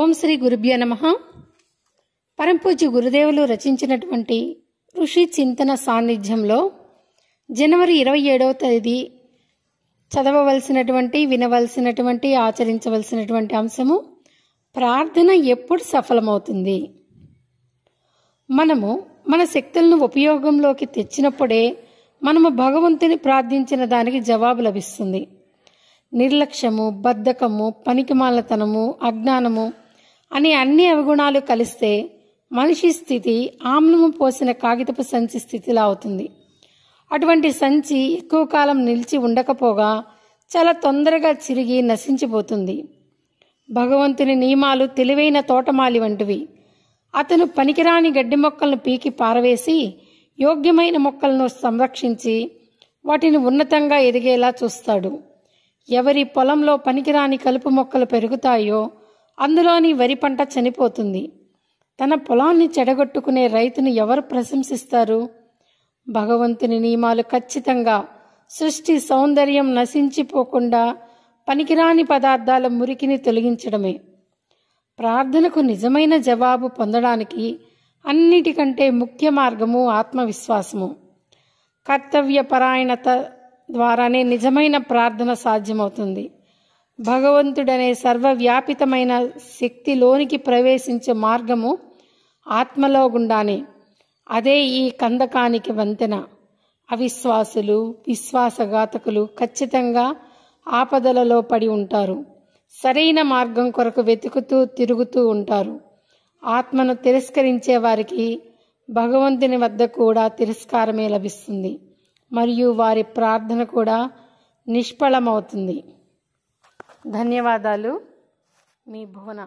ఓం శ్రీ గురుభ్య నమ పరంపూజ గురుదేవులు రచించినటువంటి ఋషి చింతన సాన్నిధ్యంలో జనవరి ఇరవై ఏడవ తేదీ చదవవలసినటువంటి వినవలసినటువంటి ఆచరించవలసినటువంటి అంశము ప్రార్థన ఎప్పుడు సఫలమవుతుంది మనము మన శక్తులను ఉపయోగంలోకి తెచ్చినప్పుడే మనము భగవంతుని ప్రార్థించిన దానికి జవాబు లభిస్తుంది నిర్లక్ష్యము బద్ధకము పనికిమాలతనము అజ్ఞానము అనే అన్ని అవగుణాలు కలిస్తే మనిషి స్థితి ఆమ్లము పోసిన కాగితపు సంచి స్థితిలా అవుతుంది అటువంటి సంచి ఎక్కువ కాలం నిలిచి ఉండకపోగా చాలా తొందరగా చిరిగి నశించిపోతుంది భగవంతుని నియమాలు తెలివైన తోటమాలి వంటివి అతను పనికిరాని గడ్డి మొక్కలను పీకి పారవేసి యోగ్యమైన మొక్కలను సంరక్షించి వాటిని ఉన్నతంగా ఎదిగేలా చూస్తాడు ఎవరి పొలంలో పనికిరాని కలుపు మొక్కలు పెరుగుతాయో అందులోని వరి పంట చనిపోతుంది తన పొలాన్ని చెడగొట్టుకునే రైతును ఎవరు ప్రశంసిస్తారు భగవంతుని నియమాలు ఖచ్చితంగా సృష్టి సౌందర్యం నశించిపోకుండా పనికిరాని పదార్థాల మురికిని తొలగించడమే ప్రార్థనకు నిజమైన జవాబు పొందడానికి అన్నిటికంటే ముఖ్య మార్గము ఆత్మవిశ్వాసము కర్తవ్యపరాయణత ద్వారానే నిజమైన ప్రార్థన సాధ్యమవుతుంది భగవంతుడనే సర్వవ్యాపితమైన శక్తిలోనికి ప్రవేశించే మార్గము ఆత్మలో గుండానే అదే ఈ కందకానికి వంతెన అవిశ్వాసులు విశ్వాసఘాతకులు ఖచ్చితంగా ఆపదలలో పడి ఉంటారు సరైన మార్గం కొరకు వెతుకుతూ తిరుగుతూ ఉంటారు ఆత్మను తిరస్కరించే వారికి భగవంతుని వద్ద కూడా తిరస్కారమే లభిస్తుంది మరియు వారి ప్రార్థన కూడా నిష్ఫలమవుతుంది ధన్యవాదాలు మీ భువన